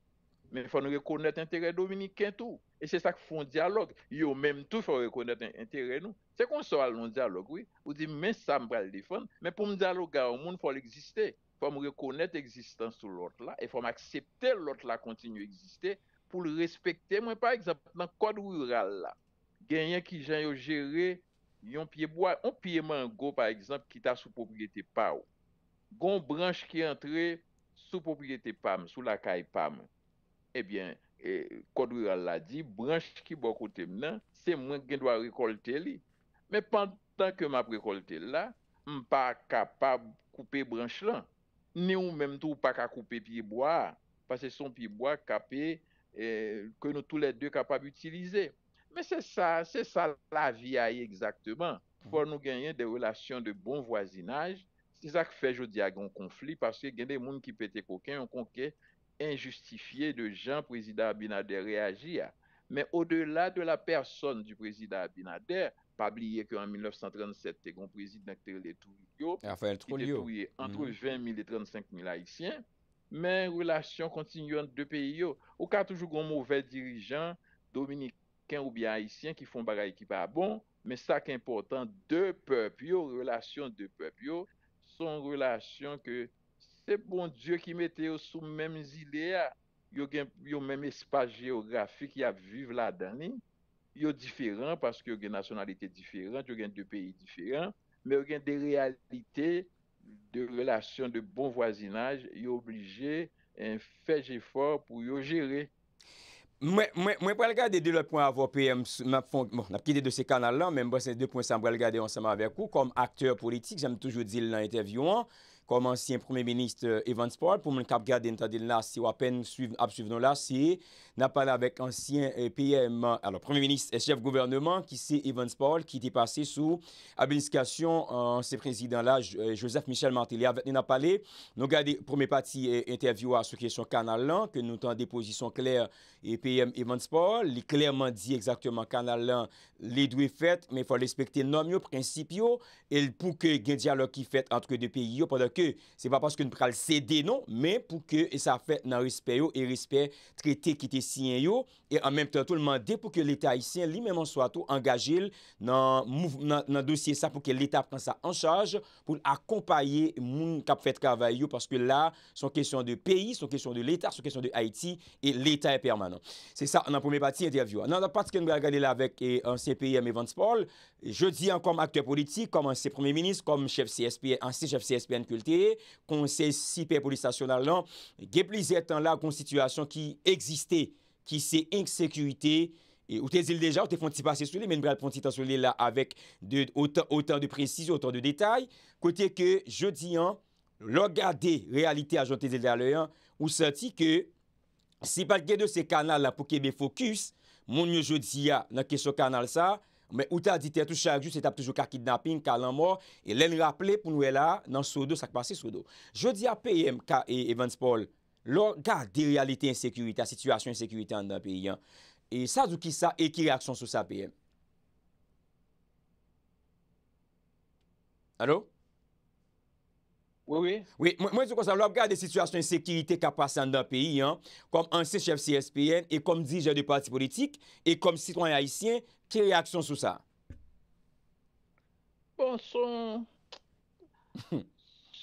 men pou nou rekonèt nè tère dominikè tout. E se sa ki foun diyalog. Yo mèm tout fò rekonèt nè tère nou. Se kon so al nou diyalog, ou di men sa mbra lè defan, men pou mè diyalog an moun fò lè existè. Fò mè rekonèt existans sou lòt la, e fò mè akseptè lòt la kontinu existè pou lè respekte mwen. Par exemple, nan kod rural la, genyen ki jan yo jere, yon piye mwen go par exemple ki ta sou popilité pa ou. Gon branche ki entre sou popyete pam, sou lakay pam, ebyen, kodwira la eh eh, di, branche ki bo koute mnen, se mwen gen dwa rekolte li. Men pantan ke m ap rekolte la, m pa kapab koupe branche lan. Ne ou menm tou pa ka koupe pi boa, pase son pi boa kape eh, ke nou tou le de kapab utilize. Men se sa la vi a yi ekzakteman, pou mm. an nou genyen de relasyon de bon wazinaj, isak fej ou di agon konflik, paske gen de moun ki pete koken, yon konke enjustifiye de jan, prezida Abinader reagi ya. Men o de la mm-hmm. de la person di prezida Abinader, pabliye ki an 1937, tegon prezid naktere letou yo, ki detouye antre 20 000 et 35 000 Haitien, men relasyon kontinyon de peyo, ou ka toujou goun mouvel dirijan, Dominik, ken ou bien Haitien, ki fon baray ki pa bon, men sa ki important de peyo, relasyon de peyo, son relation que c'est bon dieu qui mettait au sous même idée ya, yo, gen, yo mèm espas geografik ya là la dani, yo diferan paske yo gen nasyonalite diferan, yo gen de pays différents mais yo gen de de relasyon de bon voisinage yo obligé un hein, fait efor pour yo gérer Mwen pral gade de lè pwa avò P.M. na pkide de se kanal lan, men mwen se de pwa san pral gade ansama avè kou kom akteur politik, janm toujou di lè l'intervjouan. comme ancien Premier ministre euh, Evan Sport, pour mon cap garder là, si on à peine suivre, à suivre là, c'est n'a parlé avec ancien euh, PM, alors Premier ministre et chef gouvernement, qui c'est Evan Sport, qui était passé sous euh, en ce président là, Joseph Michel Martelly. Avec nous, parlé, nous gardé premier parti interview à ce qui est sur canal là, que nous avons des positions claires et PM Evan Sport, il clairement dit exactement canal 1 les deux fait, mais il faut respecter nos principes, et pour que y dialogue qui fait entre deux pays, pendant kè, se pa pas kè nou pral sèdè nou, mè pou kè e sa fè nan rispè yo e rispè tretè ki te syen yo e an mèm tè an tou l'mandè pou kè l'Etat isyen li mèm an sou atou angajil nan dosye sa pou kè l'Etat pran sa an chaj pou l'akompaye moun kap fèt kavay yo paskè la son kèsyon de peyi, son kèsyon de l'Etat, son kèsyon de Haïti e l'Etat è permanent. Se sa nan pou mè pati yè di avyo. Nan nan pati kè nou bè regalè la vek an se peyi amè vanspol, je di an kom aktè politik, kom an kon se sipe polisasyon nan lan, ge plize tan la kon situasyon ki egziste, ki se enk sekurite, e, ou te zil deja, ou te fonti pase soule, men brel, fonti tan soule la avèk autant de prezizi, autant de detay, kote ke jodi an, logade realite ajon te zil dalè an, ou sati ke, se pat gen de se kanal la pou kebe fokus, moun yo jodi ya nan kesyo kanal sa, Men ou ta ditè tou chakjou, se tap toujou ka kidnapping, ka lanmò, e len raple pou nou e la nan sodo sakpase sodo. Je di a P.E.M. ka Evans Paul, lò, ka de realite insekurite, a situasyon insekurite an dan P.E.M. E sa dou ki sa e ki reaksyon sou sa P.E.M.? Anou? Mwen sou konsan, lop gade de situasyon Sekirite kapasan nan peyi Kom ansi chef CSPN E kom dirijen de parti politik E kom sitwany haisyen Ke reaksyon sou sa? Bon, son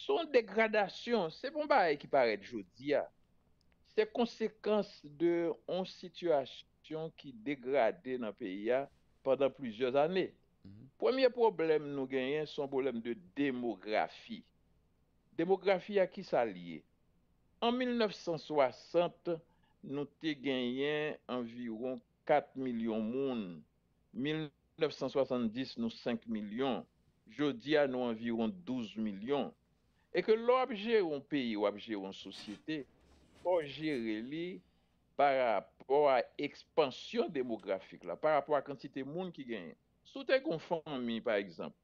Son degradasyon Se bon ba e ki paret jodi ya Se konsekans de On situasyon ki degradé Nan peyi ya Pendan plizyez ane mm-hmm. Premier problem nou genyen Son problem de demografi Demografi a ki sa liye? An 1960, nou te genyen anviron 4 milyon moun. 1970, nou 5 milyon. Jodi anviron 12 milyon. E ke lò ap jèron peyi, ou ap jèron sosyete, ou jère li par rapport a ekspansyon demografik la, par rapport a kantite moun ki genyen. Sou te konfon mi, par exemple,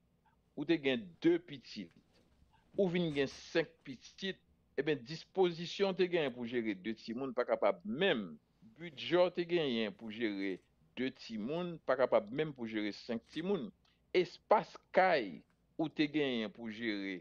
ou te genyen 2 pitili. Ou vin gen 5 pitit, e ben disposition te gen yon pou jere 2 timoun, pa kapab mem. Budget te gen yon pou jere 2 timoun, pa kapab mem pou jere 5 timoun. Espas kay ou te gen yon pou jere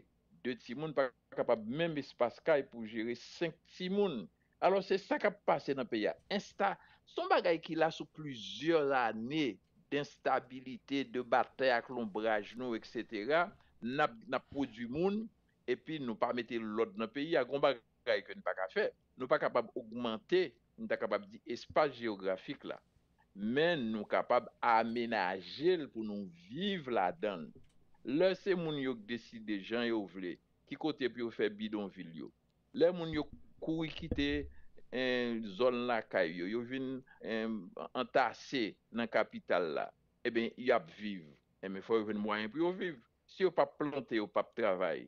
2 timoun, pa kapab mem espas kay pou jere 5 timoun. Alors se sakap pase nan pe ya insta, son bagay ki la sou kluzyol ane d'instabilite, de batay ak lombraj nou, etc. Nap produ moun. epi nou pa mette lout nan peyi, a gomba gaye ke nou pa ka fe, nou pa kapab augmente, nou ta kapab di espas geografik la, men nou kapab amenaje pou nou vive la dan. Le se moun yonk deside jan yon vle, ki kote pou yon fe bidon vil yon, le moun yonk kou yon kite en zon la kay yo, yon vin entase nan kapital la, e ben yon ap vive, e eh men fò yon vin mwayen pou yon vive. Si yon pa plante, yon pa trabay,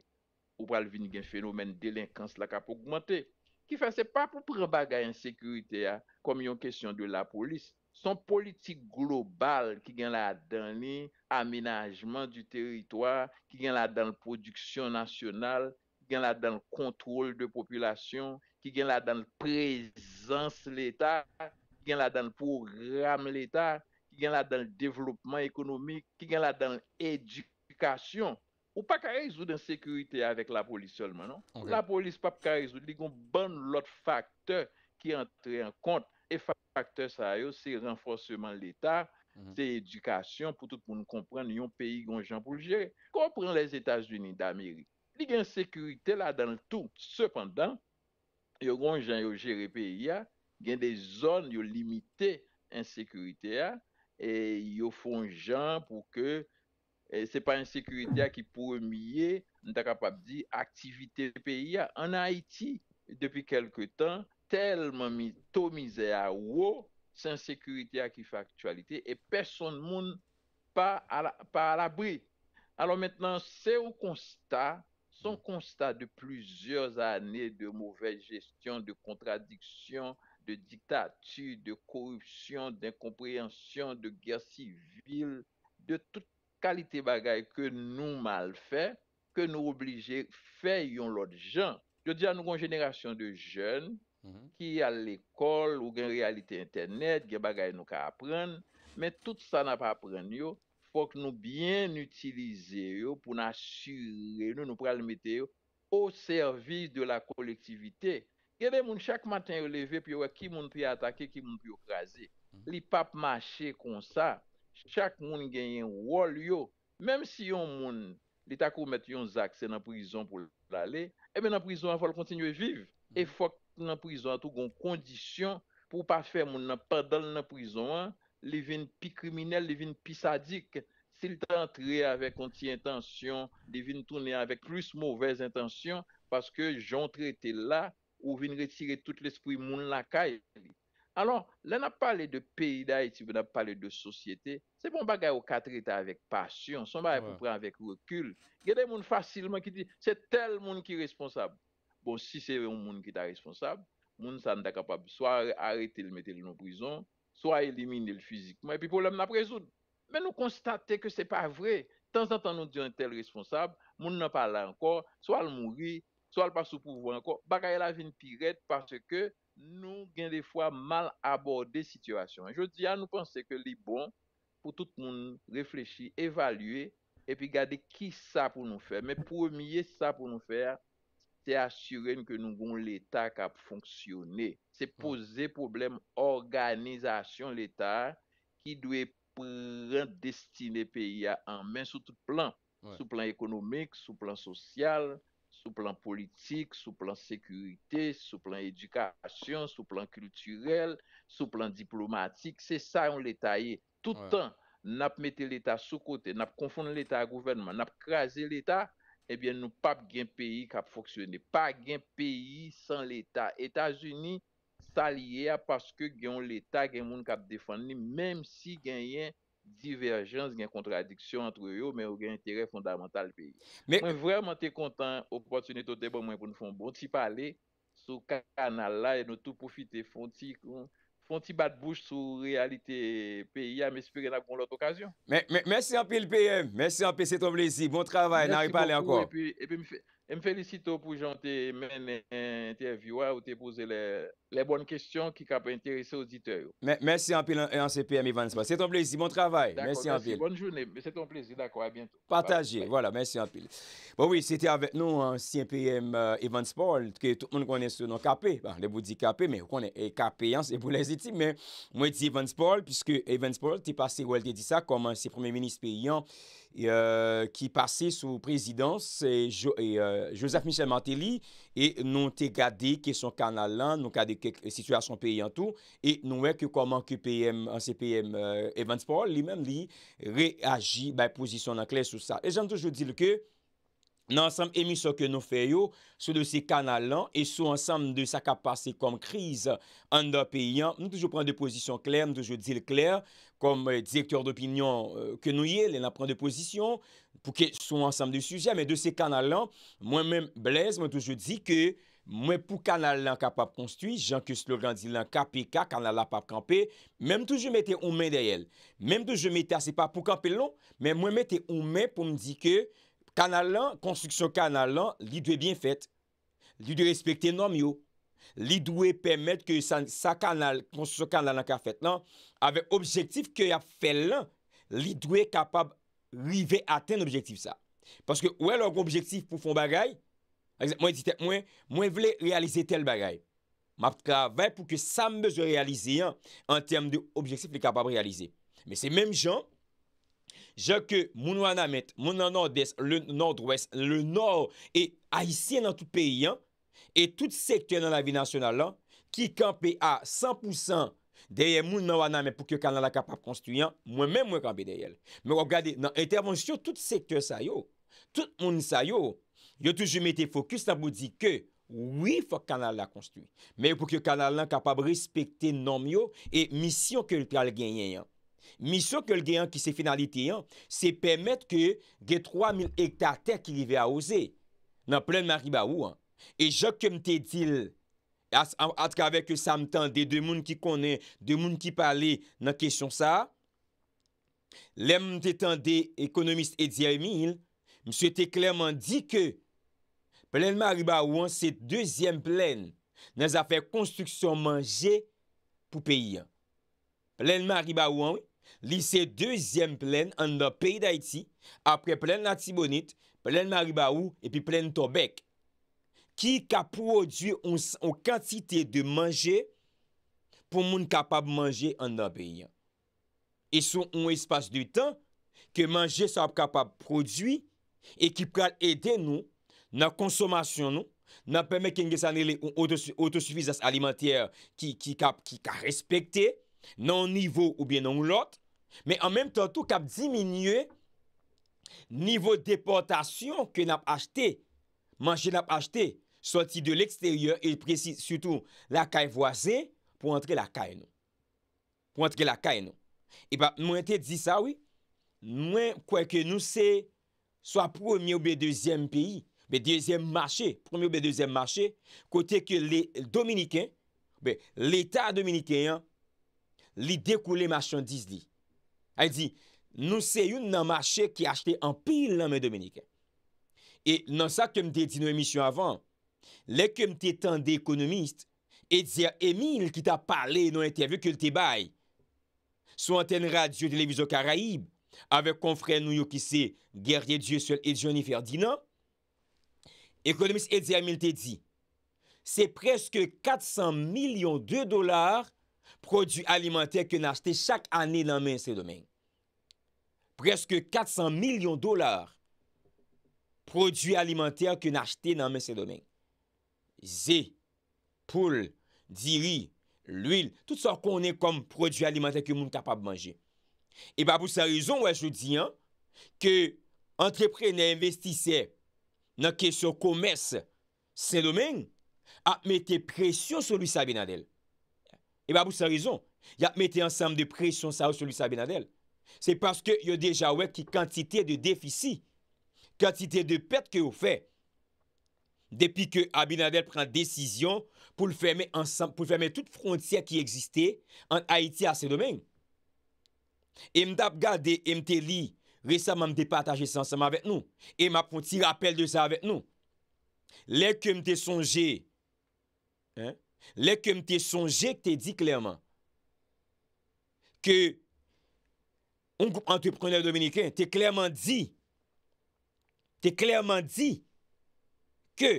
ou pral vin gen fenomen delinkans la ka pou gwante. Ki fase pa pou prebaga yon sekurite ya, kom yon kesyon de la polis, son politik global ki gen la dan li, aminajman du teritwa, ki gen la dan produksyon nasyonal, ki gen la dan kontrol de populasyon, ki gen la dan prezans l'Etat, ki gen la dan program l'Etat, ki gen la dan devlopman ekonomik, ki gen la dan edikasyon, Ou pa karezou den sekurite avek la polis solman, non? La polis pa karezou, li kon ban lot faktor ki entre an kont, e faktor sa yo, se renforseman l'Etat, mhm. se edukasyon, pou tout moun kompren, ni yon peyi gonjan pou l'jere. Kompren les Etats-Unis d'Amerik. Li gen sekurite la dan tout, sepandan, yo gonjan yo jere peyi ya, gen de zon yo limite en sekurite ya, e yo fonjan pou ke c'est pas insécurité qui premier, on est capable de dire, activité pays. En Haïti, depuis quelque temps, tellement mis to misère haut, une sécurité qui fait actualité, et personne monde pas à l'abri. Alors maintenant, c'est au constat, son constat de plusieurs années de mauvaise gestion, de contradiction de dictature, de corruption, d'incompréhension, de guerre civile, de tout kalite bagay ke nou mal fè, ke nou oblige fè yon lot jen. Mhm. Yo diyan nou kon jenerasyon de jen ki yal l'ekol ou gen realite internet, gen bagay nou ka apren, men tout sa na pa apren yo, fòk nou bien n'utilize yo pou n'assure yo, nou pral mette yo o servis de la kolektivite. Gen men chak matin releve, pi yo wè ki moun pi atake, ki moun pi okraze. Li pap mache kon sa, chak moun genyen wol yo. Mem si yon moun li takou met yon zakse nan prizon pou lale, ebe nan prizon an fol kontinye viv. E mm. fok nan prizon an tou goun kondisyon pou pa fe moun nan padal nan prizon an, li vin pi kriminel, li vin pi sadik. Sil tan tre avek konti intansyon, li vin tonen avek plus mouvez intansyon, paske jontre te la, ou vin retire tout l'espri moun lakay li. alon, lè na pale de peyday ti wè na pale de sosyete, se bon bagay ou katre ta avek pasyon, son ba e pou pre avèk rekul, gède moun fasilman ki di, se tel moun ki responsab, bon si se moun ki ta responsab, moun san da kapab, swa arete l mette l nou prizon, swa elimine l fizikman, epi pou lèm na prezoun, mè nou konstate ke se pa vre, tan san tan nou di an tel responsab, moun nan pa la ankor, swa l mouri, swa l pa sou pouvo ankor, bagay la vin piret parce ke, Nou gen de fwa mal aborde situasyon. Je di an nou pense ke li bon pou tout moun reflechi, evalue, epi gade ki sa pou nou fè. Men pou oumye sa pou nou fè, se asyren ke nou goun l'Etat kap fonksyonne. Se pose probleme organizasyon l'Etat ki dwe pran destine peyi an men sou tout plan. Sou plan ekonomik, sou plan sosyal, sou plan politik, sou plan sekurite, sou plan edukasyon, sou plan kulturel, sou plan diplomatik, se sa yon l'Etat ye. Tout an, nap mette l'Etat sou kote, nap konfonde l'Etat eh a gouvenman, nap kraze l'Etat, ebyen nou pap gen peyi kap foksyone, pa gen peyi san l'Etat. Etat-Unis, sa liye a paske gen l'Etat gen moun kap defande, menm si gen yon, diverjans gen kontradiksyon antre yo men ou gen intere fondamental peyi. Mwen vwèrman te kontan opotune to debo mwen pou nou foun bon ti pale sou kanal la nou tou poufite foun ti foun ti bat bouche sou realite peyi a mespire nan bon lot okasyon. Mèsi an pi l'PEM, mèsi an pi se tomble yisi, bon travay, nari pale ankon. Mèsi an pi l'PEM, mèsi an pi E m felisito pou jan te men interviewa ou te pouze le bon kestyon ki ka pe interese auditeyo. Mersi Anpil, Anse PM, Ivan Spal. Se ton plezi, bon travay. Mersi Anpil. Bonne jouni, se ton plezi, d'akwa, bientot. Pataje, wala, mersi Anpil. Bon, wè, se te avèt nou, Anse PM, Ivan Spal, ke tout moun kwenè se nou kape. Ben, lè vou di kape, mè, kwenè e kape, yans, e vou lè ziti, mè, mwè di Ivan Spal, piskè Ivan Spal te pase wèl te di sa, koman se premier ministre pe yon, ki pase sou prezidans Joseph Michel Martelly e nou te gade ke son kanal lan nou kade ke situasyon peyi an tou e nou weke koman KPM en CPM Evansport li men li reagi posisyon an kles sou sa e jan toujou di li ke nan ansam emisyon ke nou feyo, sou de se kanalan, e sou ansam de sa kap pase kom kriz, an da peyyan, nou toujou pren de pozisyon kler, nou toujou dil kler, kom eh, direktor de opinyon eh, ke nou ye, lè nan pren de pozisyon, pou ke sou ansam de sujè, men de se kanalan, mwen men blèz, mwen toujou di ke, mwen pou kanalan kapap konstwi, jan ke slo gen di lan kapi ka, kanal la pap kampe, men toujou mette ou men dey el, men toujou mette ase pa pou kampe lon, men mwen mette ou men pou mdi ke, Kanal lan, konstruksyon kanal lan, li dwe bien fet. Li dwe respekte nanm yo. Li dwe pemet ke sa kanal, konstruksyon kanal lan ka fet nan. Ave objektif ke ya fel lan, li dwe kapab rive ate nan objektif sa. Paske ouè lor objektif pou fon bagay. Mwen vle realize tel bagay. Mwen apkavay pou ke sa mbeze realize yan, an tem de objektif li kapab realize. Men se menm jan, Je ke moun wana met, moun nan nord-dest, le nord-ouest, le nord, e aisyen nan tout peyi an, e tout sektyen nan la vi nasyonal lan, ki kampe a 100% deye moun nan wana met pou ke kanal la kapap konstuyen, mwen men mwen kampe deyel. Me wap gade nan intervonsyon, tout sektyen sa yo, tout moun sa yo, yo toujou mette fokus nan pou di ke, oui fok kanal la konstuyen, me pou ke kanal la kapap respekte nanm yo, e misyon ke lupi al genyen yan. Misyo ke l ge an ki se finalite an, se pemet ke ge 3000 hektar ter ki li ve a oze nan plen mary ba ou an. E jok ke mte dil atk avek yo samtan de demoun ki konen, demoun ki pale nan kesyon sa, lem mte tan de ekonomist Edy Emil, mse te klerman di ke plen mary ba ou an se dezyen plen nan zafè konstruksyon manje pou peyi an. Plen mary ba ou an, oui. Li se dezyen plen an da peyi da iti, apre plen natibonit, plen mariba ou, epi plen tobek, ki ka prodwi an kantite de manje pou moun kapab manje an da peyi. E sou an espas de tan ke manje sa ap kapab prodwi, e ki pral ede nou nan konsomasyon nou, nan peme ken ge saneli an otosufizas alimenter ki ka respekte, nan nivou ou bien nan lout, Men an menm tan tou kap diminye Nivou deportasyon Ke nap achete Manche nap achete Soti de l eksteryon Et presi soutou la kay voase Po antre la kay nou E ba mwen te di sa ou Mwen kwenke nou se Swa promyo be dezyem peyi Be dezyem mache Promyo be dezyem mache Kote ke le dominiken Be l etat dominiken Li dekou le machandise li Ha di, nou se yon nan machè ki achte an pil nan men dominikè. E nan sa kem te di nou emisyon avan, le kem te tan de ekonomist, et di ya Emil ki ta pale nou enteve kul te bay, sou antenne radio televizyon Karaib, ave konfren nou yo ki se Gerje Djesuel et Johnny Ferdinand, ekonomist et di ya Emil te di, se preske 400 milyon de dolar Produit alimenter ke n'achete chak ane nan men se domen. Preske 400 milyon dolar Produit alimenter ke n'achete nan men se domen. Zey, poule, diri, l'wil, tout sa konen konm produit alimenter ke moun kapab manje. E ba pou sa rezon wè chou di an, ke antreprene investise nan kesyon komes se domen ap mette presyon sou lui sa binadel. E ba pou sa rizon, ya mette ansam de presyon sa ou sou lisa Abinadel. Se paske yo deja wek ki kantite de defisi, kantite de pet ke yo fe, depi ke Abinadel pren desizyon pou l ferme tout frontier ki egziste an Haiti a se domen. E mdap gade, e mte li resaman mde pataje san sama vet nou, e m aponti rapel de sa vet nou. Lek ke mte sonje, he, Lè kèm tè sonjè kè tè di klèrman Kè Ongou antreprenè dominikè Tè klèrman di Tè klèrman di Kè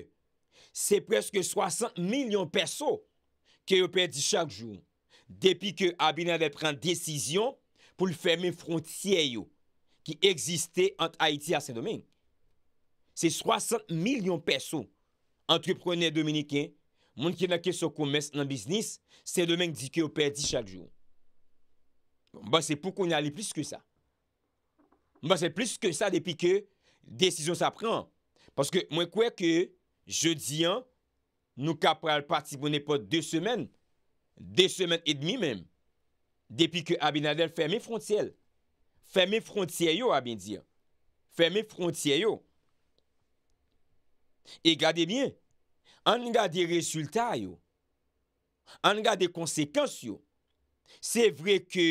Sè preske 60 milyon perso Kè yo pè di chak joun Depi kè Abinade pran Desisyon pou l'ferme frontiyè yo Ki egzistè Ante Haiti a sè domin Sè 60 milyon perso Antreprenè dominikè moun ki na ke sou koumès nan biznis, se lomenk di ke ou perdi chak joun. Mba se pou kon yalè plis ke sa. Mba se plis ke sa depi ke desizyon sa pran. Paske mwen kouè ke je di an, nou kap pral parti moun epot de semen, de semen et demi mèm, depi ke Abinadel ferme frontiyel. Ferme frontiyel yo, abin di. Ferme frontiyel yo. E gade bie, An nga de rezultat yo, an nga de konsekans yo, se vre ke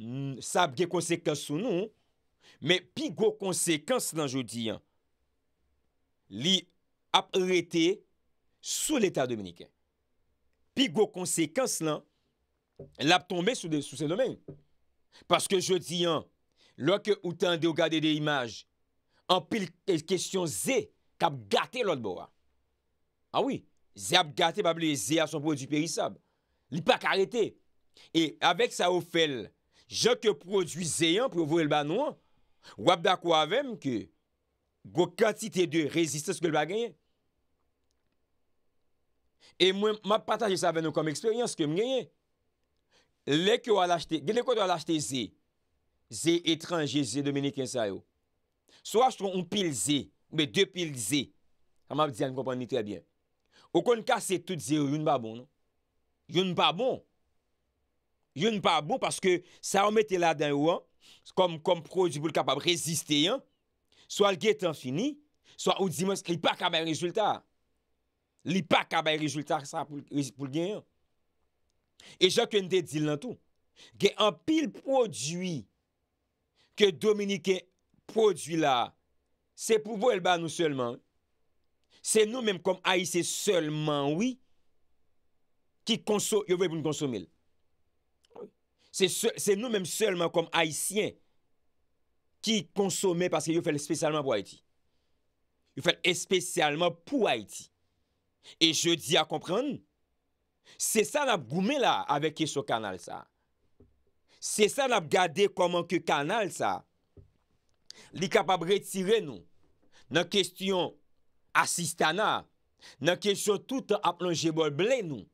mm, sab ge konsekans sou nou, me pi go konsekans lan jodi, li ap rete sou l'Etat Dominiken. Pi go konsekans lan, l ap tombe sou se domen. Paske jodi, l wak ou tan de ou gade de imaj, an pil e, kestyon ze kap gate lout bo a. Awi, ah ze ap gate pa ble ze a son produ perisab. Li pa karete. E avek sa ou fel, jok yo produ ze yan pou vore l banouan, wap da kwa avem ke go katite de rezistans ke l ba ganyen. E mwen map pataje sa vè nou kom eksperyans ke m ganyen. Lè kyo al achete, genè kwa do al achete ze, ze etranje, ze domenikensayou. So a jtron ou pil ze, ou be depil ze, kama ap diyan kompanyi trebyen. Ou kon ka se tout ze ou yon pa bon. Non? Yon pa bon. Yon pa bon paske sa ou mette la den ou an, kom projibou l kapab reziste yon, swa l getan fini, swa ou di mons li pa kaba yon rezultat. Li pa kaba yon rezultat sa pou l gen yon. E jok yon de di lan tou. Ge an pil projwi, ke Dominique prodwi la, se pou vo el ba nou selman, Se nou mèm kom Aïsè Sèlman wè Ki konsome Se nou mèm sèlman kom Aïsien Ki konsome Pase yo fèl espèsyalman pou Aïti Yo fèl espèsyalman pou Aïti E je di a komprende Se sa nap goumè la Avèkè sou kanal sa Se sa nap gade Koman ke kanal sa Li kapab retire nou Nan kestyon Asistana, nan kesyon tout ap lan jebol blen nou,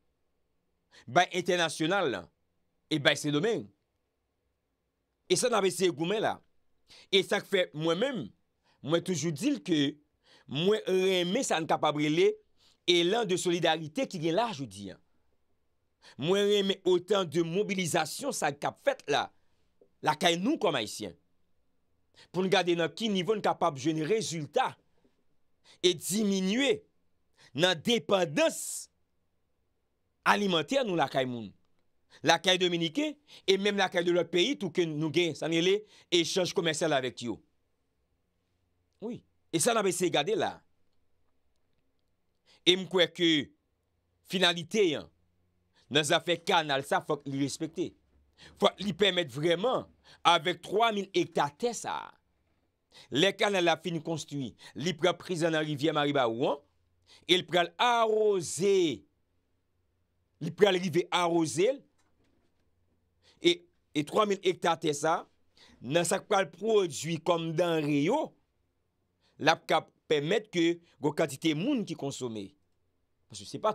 bay internasyonal lan, e bay se domen. E sa nan besye goumen la, e sa kfe mwen men, mwen toujou dil ke, mwen reme sa n kapabre le, e lan de solidarite ki gen la joudi. Mwen reme otan de mobilizasyon sa kap fet la, la kaj nou komaysyen. Poun gade nan ki nivou n kapab jene rezultat, e diminue nan dependans alimenter nou lakay moun. Lakay Dominike, e menm lakay de lop peyi, touke nou gen sanyele, e chanj komersel avek yo. Oui, e sa nan bese gade la. E mkwe ke finalite yon, nan zafek kanal sa fok li respekte. Fok li pemet vreman, avek 3000 hektate sa, Lè ka nan la fin nou konstoui, li pral prizan nan rivye marib a ouan, e li pral arroze, li pral rivye arroze, e 3000 hektar te sa, nan sak pral prodjoui kom dan riyo, la pral pèmèt ke gwo katite moun ki konsome. Pas yo se pa tou.